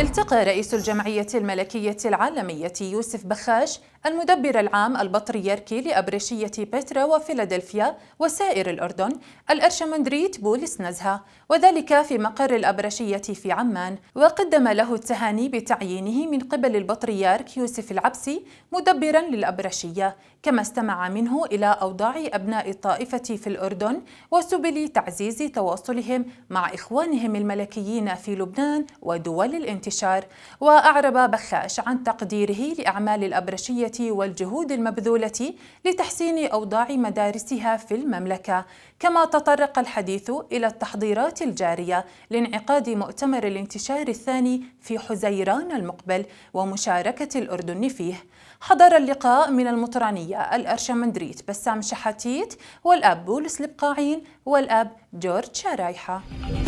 التقى رئيس الجمعية الملكية العالمية يوسف بخاش المدبر العام البطريركي لأبرشية بترا وفيلادلفيا وسائر الأردن الأرشمندريت بولس نزهة وذلك في مقر الأبرشية في عمان وقدم له التهاني بتعيينه من قبل البطريرك يوسف العبسي مدبرا للأبرشية كما استمع منه إلى أوضاع أبناء الطائفة في الأردن وسبل تعزيز تواصلهم مع إخوانهم الملكيين في لبنان ودول الانتشار وأعرب بخاش عن تقديره لأعمال الأبرشية والجهود المبذولة لتحسين أوضاع مدارسها في المملكة كما تطرق الحديث إلى التحضيرات الجارية لانعقاد مؤتمر الانتشار الثاني في حزيران المقبل ومشاركة الأردن فيه حضر اللقاء من المطرانية الأرشمندريت بسام شحاتيت والأب بولس البقاعين والأب جورج شرايحة